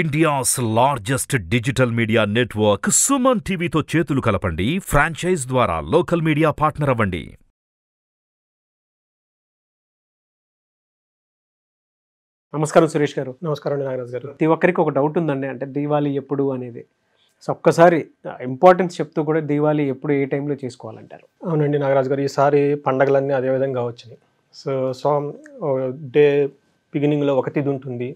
India's largest digital media network Suman టీవీతో చేతులు కలపండి ఫ్రాంచైజ్ ద్వారా లోకల్ మీడియా పార్ట్నర్ అవ్వండి నమస్కారం సురేష్ గారు నమస్కారం నాగరాజ్ గారు ప్రతి ఒక్కరికి ఒక డౌట్ ఉందండి అంటే దీవాలి ఎప్పుడు అనేది సో ఒక్కసారి ఇంపార్టెన్స్ చెప్తూ కూడా దీవాలి ఎప్పుడు ఏ టైంలో చేసుకోవాలంటారు అవునండి నాగరాజు గారు ఈసారి పండగలన్నీ అదేవిధంగా వచ్చినాయి సో సో డే బిగినింగ్లో ఒకటిది ఉంటుంది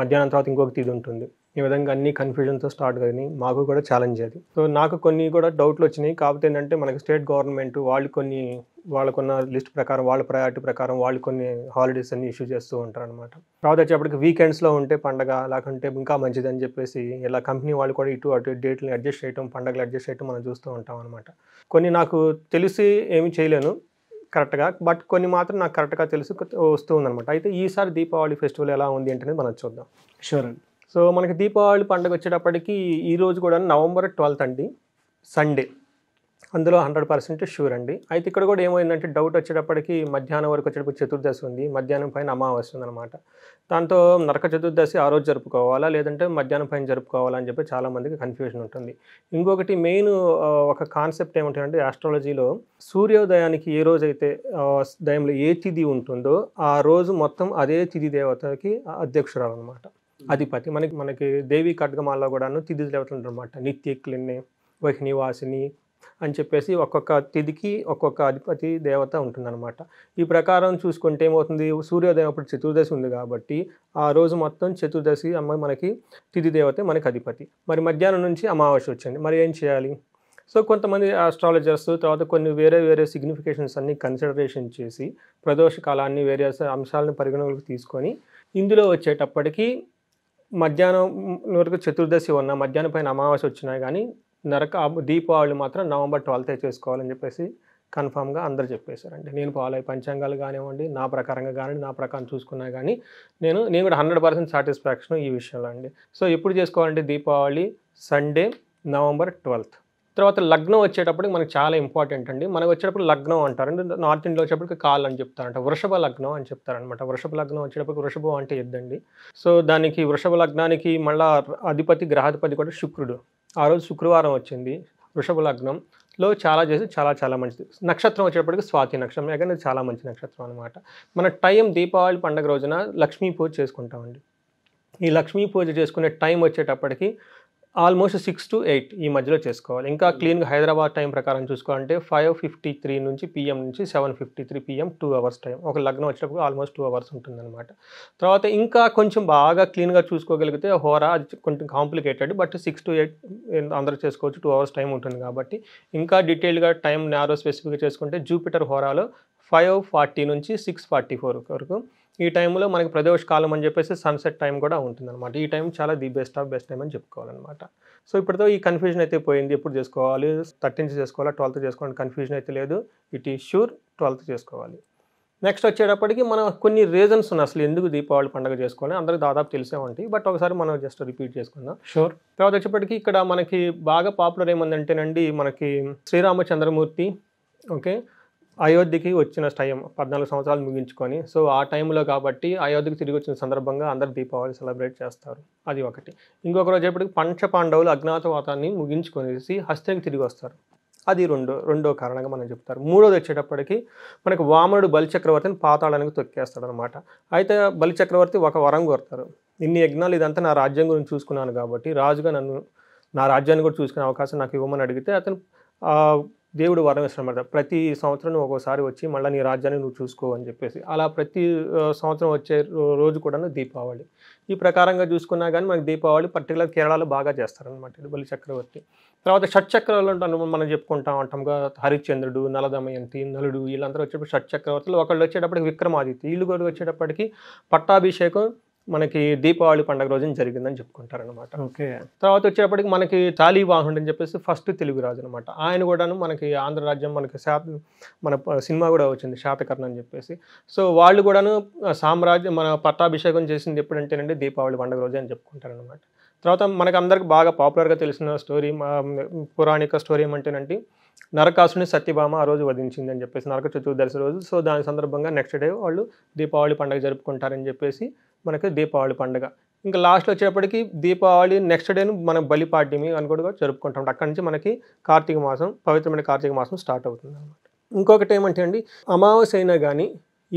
మధ్యాహ్నం తర్వాత ఇంకొక తీరు ఉంటుంది ఈ విధంగా అన్ని కన్ఫ్యూజన్తో స్టార్ట్ కానీ మాకు కూడా ఛాలెంజ్ అది సో నాకు కొన్ని కూడా డౌట్లు వచ్చినాయి కాకపోతే ఏంటంటే మనకి స్టేట్ గవర్నమెంట్ వాళ్ళు కొన్ని వాళ్ళకున్న లిస్ట్ ప్రకారం వాళ్ళ ప్రయారిటీ ప్రకారం వాళ్ళు కొన్ని హాలిడేస్ అన్ని ఇష్యూ చేస్తూ ఉంటారు అనమాట తర్వాత వచ్చేప్పటికి వీకెండ్స్లో ఉంటే పండగ లేకుంటే ఇంకా మంచిదని చెప్పేసి ఇలా కంపెనీ వాళ్ళు కూడా ఇటు అటు డేట్లు అడ్జస్ట్ చేయటం పండగలు అడ్జస్ట్ చేయడం మనం చూస్తూ ఉంటాం అనమాట కొన్ని నాకు తెలిసి ఏమి చేయలేను కరెక్ట్గా బట్ కొన్ని మాత్రం నాకు కరెక్ట్గా తెలుసు వస్తూ ఉందనమాట అయితే ఈసారి దీపావళి ఫెస్టివల్ ఎలా ఉంది ఏంటనేది మనం చూద్దాం షూర్ అండి సో మనకి దీపావళి పండుగ వచ్చేటప్పటికి ఈరోజు కూడా నవంబర్ ట్వెల్త్ అండి సండే అందులో హండ్రెడ్ పర్సెంట్ షూర్ అండి అయితే ఇక్కడ కూడా ఏమైందంటే డౌట్ వచ్చేటప్పటికి మధ్యాహ్నం వరకు వచ్చేటప్పుడు చతుర్దశి ఉంది మధ్యాహ్నం పైన అమావాస్య ఉందన్నమాట దాంతో నరక చతుర్దశి ఆ రోజు జరుపుకోవాలా లేదంటే మధ్యాహ్నం పైన జరుపుకోవాలా అని చెప్పి చాలామందికి కన్ఫ్యూజన్ ఉంటుంది ఇంకొకటి మెయిన్ ఒక కాన్సెప్ట్ ఏమిటంటే ఆస్ట్రాలజీలో సూర్యోదయానికి ఏ రోజైతే దయంలో ఏ తిథి ఉంటుందో ఆ రోజు మొత్తం అదే తిథి దేవతకి అధ్యక్షురాలు అనమాట అధిపతి మనకి మనకి దేవి ఖడ్గమాల్లో కూడాను తిథి దేవతలు అనమాట నిత్యక్లిన్ని వహినివాసిని అని చెప్పేసి ఒక్కొక్క తిథికి ఒక్కొక్క అధిపతి దేవత ఉంటుందన్నమాట ఈ ప్రకారం చూసుకుంటే ఏమవుతుంది సూర్యోదయం అప్పుడు చతుర్దశి ఉంది కాబట్టి ఆ రోజు మొత్తం చతుర్దశి అమ్మ మనకి తిథి దేవతే మనకి అధిపతి మరి మధ్యాహ్నం నుంచి అమావాస్య వచ్చింది మరి ఏం చేయాలి సో కొంతమంది ఆస్ట్రాలజర్స్ తర్వాత కొన్ని వేరే వేరే సిగ్నిఫికేషన్స్ అన్ని కన్సిడరేషన్ చేసి ప్రదోష కాలాన్ని వేరే అంశాలను పరిగణలోకి తీసుకొని ఇందులో వచ్చేటప్పటికీ మధ్యాహ్నం వరకు చతుర్దశి ఉన్న మధ్యాహ్నం పైన అమావాస్య వచ్చినా కానీ నరక దీపావళి మాత్రం నవంబర్ ట్వెల్తే చేసుకోవాలని చెప్పేసి కన్ఫామ్గా అందరు చెప్పేశారండి నేను పోవాలి పంచాంగాలు కానివ్వండి నా ప్రకారంగా కానివ్వండి నా ప్రకారం చూసుకున్నా కానీ నేను నేను కూడా హండ్రెడ్ పర్సెంట్ సాటిస్ఫాక్షన్ ఈ విషయంలో అండి సో ఎప్పుడు చేసుకోవాలంటే దీపావళి సండే నవంబర్ ట్వెల్త్ తర్వాత లగ్నం వచ్చేటప్పటికి మనకు చాలా ఇంపార్టెంట్ అండి మనకు వచ్చేటప్పుడు లగ్నం అంటారు అంటే నార్త్ ఇండియాలో వచ్చేటప్పటికి కాల్ అని చెప్తారంట వృషభ లగ్నం అని చెప్తారనమాట వృషభ లగ్నం వచ్చేటప్పటికి వృషభం అంటే ఎద్దండి సో దానికి వృషభ లగ్నానికి మళ్ళీ అధిపతి గ్రహాధిపతి కూడా శుక్రుడు ఆ రోజు శుక్రవారం వచ్చింది వృషభ లగ్నంలో చాలా చేసి చాలా చాలా మంచిది నక్షత్రం వచ్చేటప్పటికి స్వాతి నక్షత్రం యాకంటే చాలా మంచి నక్షత్రం అనమాట మన టైం దీపావళి పండుగ రోజున లక్ష్మీ పూజ చేసుకుంటామండి ఈ లక్ష్మీ పూజ చేసుకునే టైం వచ్చేటప్పటికి ఆల్మోస్ట్ సిక్స్ టు ఎయిట్ ఈ మధ్యలో చేసుకోవాలి ఇంకా hmm. క్లీన్గా హైదరాబాద్ టైం ప్రకారం చూసుకోవాలంటే ఫైవ్ ఫిఫ్టీ త్రీ నుంచి పిఎం నుంచి seven fifty three PM two hours time ఒక లగ్నం వచ్చేటప్పుడు ఆల్మోస్ట్ టూ అవర్స్ ఉంటుందన్నమాట తర్వాత ఇంకా కొంచెం బాగా క్లీన్గా చూసుకోగలిగితే హోరా అది కొంచెం complicated but six to eight అందరూ చేసుకోవచ్చు టూ అవర్స్ టైం ఉంటుంది కాబట్టి ఇంకా డీటెయిల్గా టైం నేరో స్పెసిఫిక్గా చేసుకుంటే జూపిటర్ హోరాలో ఫైవ్ ఫార్టీ నుంచి సిక్స్ ఫార్టీ ఫోర్ వరకు ఈ టైంలో మనకి ప్రదోష కాలం అని చెప్పేసి సన్సెట్ టైం కూడా ఉంటుందన్నమాట ఈ టైం చాలా the best of best time అని చెప్పుకోవాలన్నమాట సో ఇప్పటితో ఈ కన్ఫ్యూజన్ అయితే పోయింది ఎప్పుడు చేసుకోవాలి థర్టీన్త్ చేసుకోవాలి ట్వెల్త్ చేసుకోవాలి కన్ఫ్యూజన్ అయితే లేదు ఇట్ ఈస్ షూర్ ట్వెల్త్ చేసుకోవాలి నెక్స్ట్ వచ్చేటప్పటికి మనం కొన్ని రీజన్స్ ఉన్నాయి అసలు ఎందుకు దీపావళి పండుగ చేసుకోవాలి అందరికి దాదాపు తెలిసే ఉంటాయి బట్ ఒకసారి మనం జస్ట్ రిపీట్ చేసుకుందాం షూర్ తర్వాత వచ్చేప్పటికి ఇక్కడ మనకి బాగా పాపులర్ ఏమందంటేనండి మనకి శ్రీరామచంద్రమూర్తి ఓకే అయోధ్యకి వచ్చిన టైం పద్నాలుగు సంవత్సరాలు ముగించుకొని సో ఆ టైంలో కాబట్టి అయోధ్యకి తిరిగి వచ్చిన సందర్భంగా అందరు దీపావళి సెలబ్రేట్ చేస్తారు అది ఒకటి ఇంకొక రోజు ఎప్పటికి పంచ పాండవులు అజ్ఞాతవాతాన్ని ముగించుకొనేసి హస్తకి తిరిగి వస్తారు అది రెండో రెండో కారణంగా మనం చెప్తారు మూడోది వచ్చేటప్పటికి మనకు వామనుడు బలిచక్రవర్తిని పాతాళానికి తొక్కేస్తాడు అనమాట అయితే బలిచక్రవర్తి ఒక వరం కోరుతారు ఇన్ని యజ్ఞాలు ఇదంతా నా రాజ్యం గురించి చూసుకున్నాను కాబట్టి రాజుగా నన్ను నా రాజ్యాన్ని కూడా చూసుకునే అవకాశం నాకు ఇవ్వమని అడిగితే అతను దేవుడు వరం ఇస్తాడనమాట ప్రతి సంవత్సరం నువ్వు ఒక్కోసారి వచ్చి మళ్ళీ నీ రాజ్యాన్ని నువ్వు చూసుకో అని చెప్పేసి అలా ప్రతి సంవత్సరం వచ్చే రోజు కూడా దీపావళి ఈ ప్రకారంగా చూసుకున్నా కానీ మనకి దీపావళి పర్టికులర్ కేరళలో బాగా చేస్తారనమాట బలి చక్రవర్తి తర్వాత షట్చక్రవర్తులు మనం చెప్పుకుంటాం ఉంటాం హరిశ్చంద్రుడు నలదమయంతి నలుడు వీళ్ళందరూ వచ్చేటప్పుడు షట్చక్రవర్తులు ఒకళ్ళు వచ్చేటప్పటికి విక్రమాదిత్య వీళ్ళు కూడా వచ్చేటప్పటికి పట్టాభిషేకం మనకి దీపావళి పండుగ రోజున జరిగిందని చెప్పుకుంటారు అనమాట ఓకే తర్వాత వచ్చేప్పటికి మనకి తాళీ వాహనుడు అని చెప్పేసి ఫస్ట్ తెలుగు రాజు అనమాట ఆయన కూడాను మనకి ఆంధ్ర రాజ్యం మనకి శాత మన సినిమా కూడా వచ్చింది శాతకర్ణ అని చెప్పేసి సో వాళ్ళు కూడాను సామ్రాజ్యం మన పట్టాభిషేకం చేసింది ఎప్పుడంటేనండి దీపావళి పండుగ రోజు అని చెప్పుకుంటారు అనమాట తర్వాత మనకు అందరికి బాగా పాపులర్గా తెలిసిన స్టోరీ పురాణిక స్టోరీ ఏమంటేనంటే నరకాసుని సత్యభామ ఆ రోజు వధించింది అని చెప్పేసి నరక చతుర్దశి రోజు సో దాని సందర్భంగా నెక్స్ట్ డే వాళ్ళు దీపావళి పండుగ జరుపుకుంటారని చెప్పేసి మనకి దీపావళి పండుగ ఇంకా లాస్ట్ వచ్చేటప్పటికి దీపావళి నెక్స్ట్ డేను మనం బలిపాడ్యమి అని కూడా జరుపుకుంటాం అక్కడి నుంచి మనకి కార్తీక మాసం పవిత్రమైన కార్తీక మాసం స్టార్ట్ అవుతుంది అనమాట ఇంకొకటి ఏమంటే అండి అమావాస్య అయినా కానీ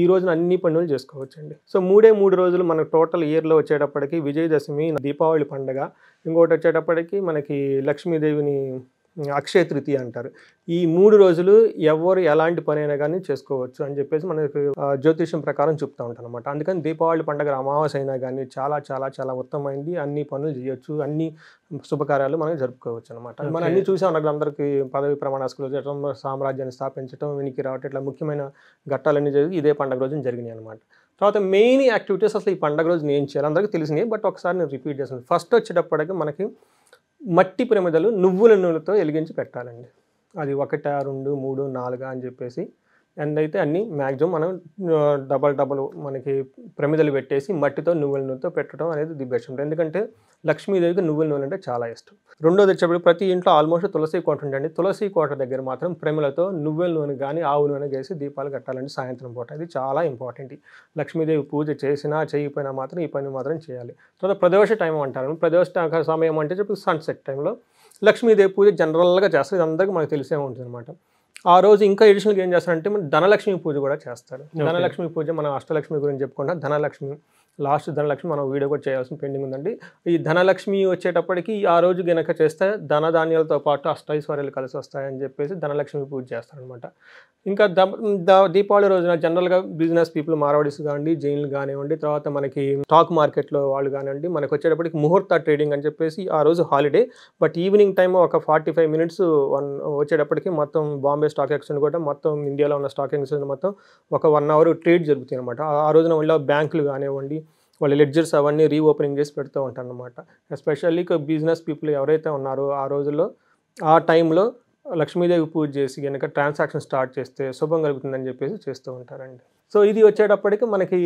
ఈ రోజున అన్ని పండుగలు చేసుకోవచ్చండి సో మూడే మూడు రోజులు మనకు టోటల్ ఇయర్లో వచ్చేటప్పటికి విజయదశమి దీపావళి పండుగ ఇంకోటి వచ్చేటప్పటికి మనకి లక్ష్మీదేవిని అక్షయ తృతీయ అంటారు ఈ మూడు రోజులు ఎవరు ఎలాంటి పని అయినా కానీ చేసుకోవచ్చు అని చెప్పేసి మనకి జ్యోతిష్యం ప్రకారం చెప్తూ ఉంటాను అనమాట అందుకని దీపావళి పండుగ అమావాస్య అయినా కానీ చాలా చాలా చాలా ఉత్తమమైంది అన్ని పనులు చేయొచ్చు అన్ని శుభకార్యాలు మనం జరుపుకోవచ్చు అనమాట మనం అన్ని చూసాం అక్కడ అందరికీ పదవి ప్రమాణాస్కులు చేయడం సామ్రాజ్యాన్ని స్థాపించడం వెనికి రావటం ఇట్లా ముఖ్యమైన ఘట్టాలన్నీ జరిగి ఇదే పండుగ రోజున జరిగినాయి అనమాట తర్వాత మెయిన్ యాక్టివిటీస్ అసలు ఈ పండుగ రోజు నేను చేయాలి అందరికీ తెలిసినాయి బట్ ఒకసారి నేను రిపీట్ చేస్తాను ఫస్ట్ వచ్చేటప్పటికి మనకి మట్టి ప్రమిదలు నువ్వుల నూనెతో వెలిగించి పెట్టాలండి అది ఒకట రెండు మూడు నాలుగు అని చెప్పేసి అండ్ అయితే అన్నీ మ్యాక్సిమం మనం డబల్ డబల్ మనకి ప్రమిదలు పెట్టేసి మట్టితో నువ్వుల నూనెతో పెట్టడం అనేది ది బెస్ట్ ఉంటుంది ఎందుకంటే లక్ష్మీదేవికి నువ్వుల నూనె అంటే చాలా ఇష్టం రెండోది వచ్చేప్పుడు ప్రతి ఇంట్లో ఆల్మోస్ట్ తులసి కోట ఉండండి తులసి కోట దగ్గర మాత్రం ప్రేమలతో నువ్వుల నూనె కానీ ఆవు నూనె చేసి దీపాలు కట్టాలండి సాయంత్రం పూట ఇది చాలా ఇంపార్టెంట్ లక్ష్మీదేవి పూజ చేసినా చేయకపోయినా మాత్రం ఈ పని మాత్రం చేయాలి తర్వాత ప్రదోష టైం అంటారు ప్రదోష సమయం అంటే చెప్పి సన్సెట్ టైంలో లక్ష్మీదేవి పూజ జనరల్గా చేస్తారు ఇది అందరికీ మనకు తెలిసే ఉంటుంది అనమాట ఆ రోజు ఇంకా ఎడిషనల్గా ఏం చేస్తారంటే మనం ధనలక్ష్మి పూజ కూడా చేస్తారు ధనలక్ష్మి పూజ మనం అష్టలక్ష్మి గురించి చెప్పుకుంటాం ధనలక్ష్మి లాస్ట్ ధనలక్ష్మి మనం వీడియో కూడా చేయాల్సిన పెండింగ్ ఉందండి ఈ ధనలక్ష్మి వచ్చేటప్పటికి ఆ రోజు గనక చేస్తే ధన ధాన్యాలతో పాటు అష్టైశ్వర్యాలు కలిసి వస్తాయని చెప్పేసి ధనలక్ష్మి పూజ చేస్తారనమాట ఇంకా దీపావళి రోజున జనరల్గా బిజినెస్ పీపుల్ మార్వాడీస్ కానివ్వండి జైన్లు కానివ్వండి తర్వాత మనకి స్టాక్ మార్కెట్లో వాళ్ళు కానివ్వండి మనకు వచ్చేటప్పటికి ముహూర్త ట్రేడింగ్ అని చెప్పేసి ఆ రోజు హాలిడే బట్ ఈవినింగ్ టైం ఒక ఫార్టీ ఫైవ్ మినిట్స్ వన్ వచ్చేటప్పటికి మొత్తం బాంబే స్టాక్ ఎక్స్చేంజ్ కూడా మొత్తం ఇండియాలో ఉన్న స్టాక్ ఎక్స్చేంజ్ మొత్తం ఒక వన్ అవర్ ట్రేడ్ జరుగుతుంది అనమాట ఆ రోజున మళ్ళీ బ్యాంకులు కానివ్వండి వాళ్ళ లెడ్జర్స్ అవన్నీ రీఓపెనింగ్ చేసి పెడుతూ ఉంటాను అనమాట ఎస్పెషల్లీ బిజినెస్ పీపుల్ ఎవరైతే ఉన్నారో ఆ రోజుల్లో ఆ టైంలో లక్ష్మీదేవి పూజ చేసి కనుక ట్రాన్సాక్షన్ స్టార్ట్ చేస్తే శుభం కలుగుతుందని చెప్పేసి చేస్తూ ఉంటారండి సో ఇది వచ్చేటప్పటికి మనకి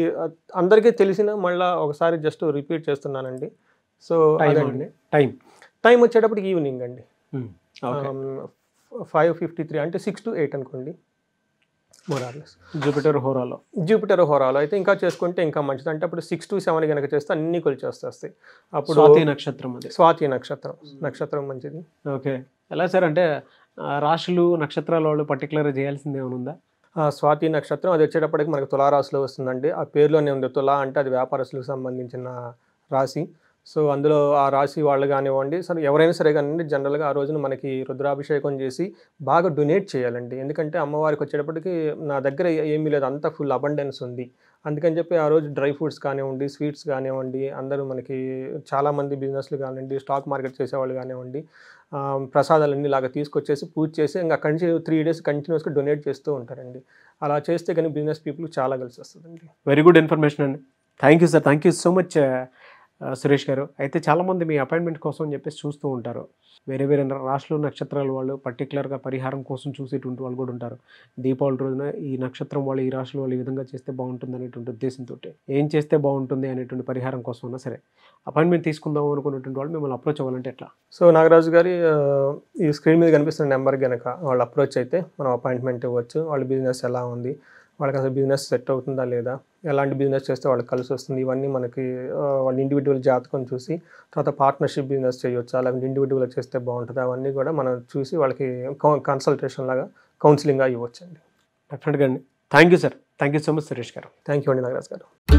అందరికీ తెలిసిన మళ్ళీ ఒకసారి జస్ట్ రిపీట్ చేస్తున్నానండి సో అదండి టైం టైం వచ్చేటప్పటికి ఈవినింగ్ అండి ఫైవ్ ఫిఫ్టీ త్రీ అంటే సిక్స్ టు ఎయిట్ అనుకోండి మోరార్లెస్ జూపిటర్ హోరాలో జూపిటర్ హోరాలో అయితే ఇంకా చేసుకుంటే ఇంకా మంచిది అంటే అప్పుడు సిక్స్ టు సెవెన్ కనుక చేస్తే అన్ని కొలిచేస్తాయి అప్పుడు స్వాతి నక్షత్రం అది స్వాతి నక్షత్రం నక్షత్రం మంచిది ఓకే ఎలా సార్ అంటే రాశులు నక్షత్రాల వాళ్ళు పర్టికులర్గా చేయాల్సింది ఏమైనా ఉందా స్వాతి నక్షత్రం అది వచ్చేటప్పటికి మనకు తులారాశిలో వస్తుందండి ఆ పేరులోనే ఉంది తులా అంటే అది వ్యాపారస్తులకు సంబంధించిన రాశి సో అందులో ఆ రాశి వాళ్ళు కానివ్వండి సరే ఎవరైనా సరే కానివ్వండి జనరల్గా ఆ రోజున మనకి రుద్రాభిషేకం చేసి బాగా డొనేట్ చేయాలండి ఎందుకంటే అమ్మవారికి వచ్చేటప్పటికి నా దగ్గర ఏమీ లేదు అంతా ఫుల్ అబండెన్స్ ఉంది అందుకని చెప్పి ఆ రోజు డ్రై ఫ్రూట్స్ కానివ్వండి స్వీట్స్ కానివ్వండి అందరూ మనకి చాలామంది బిజినెస్లు కానివ్వండి స్టాక్ మార్కెట్ చేసేవాళ్ళు కానివ్వండి ప్రసాదాలన్నీ లాగా తీసుకొచ్చేసి పూజ చేసి ఇంకా కంటి త్రీ డేస్ కంటిన్యూస్గా డొనేట్ చేస్తూ ఉంటారండి అలా చేస్తే కానీ బిజినెస్ పీపుల్ చాలా కలిసి వస్తుందండి వెరీ గుడ్ ఇన్ఫర్మేషన్ అండి thank you sir thank you so much Suresh గారు అయితే చాలామంది మీ అపాయింట్మెంట్ కోసం అని చెప్పేసి చూస్తూ ఉంటారు వేరే వేరే రాష్ట్రాలు నక్షత్రాలు వాళ్ళు పర్టికులర్గా పరిహారం కోసం చూసేటువంటి వాళ్ళు కూడా ఉంటారు దీపావళి రోజున ఈ నక్షత్రం వాళ్ళు ఈ రాష్ట్రాలు వాళ్ళు ఈ విధంగా చేస్తే బాగుంటుంది అనేటువంటి ఉద్దేశంతో ఏం చేస్తే బాగుంటుంది అనేటువంటి పరిహారం కోసం అన్నా సరే అపాయింట్మెంట్ తీసుకుందాం అనుకున్నటువంటి వాళ్ళు మిమ్మల్ని అప్రోచ్ అవ్వాలంటే ఎట్లా సో నాగరాజు గారి ఈ స్క్రీన్ మీద కనిపిస్తున్న నెంబర్ కనుక వాళ్ళు అప్రోచ్ అయితే మనం అపాయింట్మెంట్ ఇవ్వచ్చు వాళ్ళ బిజినెస్ ఎలా ఉంది వాళ్ళకి అసలు బిజినెస్ సెట్ అవుతుందా లేదా ఎలాంటి బిజినెస్ చేస్తే వాళ్ళకి కలిసి వస్తుంది ఇవన్నీ మనకి వాళ్ళ ఇండివిజువల్ జాతకం చూసి తర్వాత పార్ట్నర్షిప్ బిజినెస్ చేయవచ్చు అలాగే ఇండివిజువల్గా చేస్తే బాగుంటుంది అవన్నీ కూడా మనం చూసి వాళ్ళకి కన్సల్టేషన్ లాగా కౌన్సిలింగ్గా ఇవ్వచ్చండి డెఫినెట్గా అండి thank you sir thank you so much Suresh గారు థ్యాంక్ యూ అండి నాగరాజ్ గారు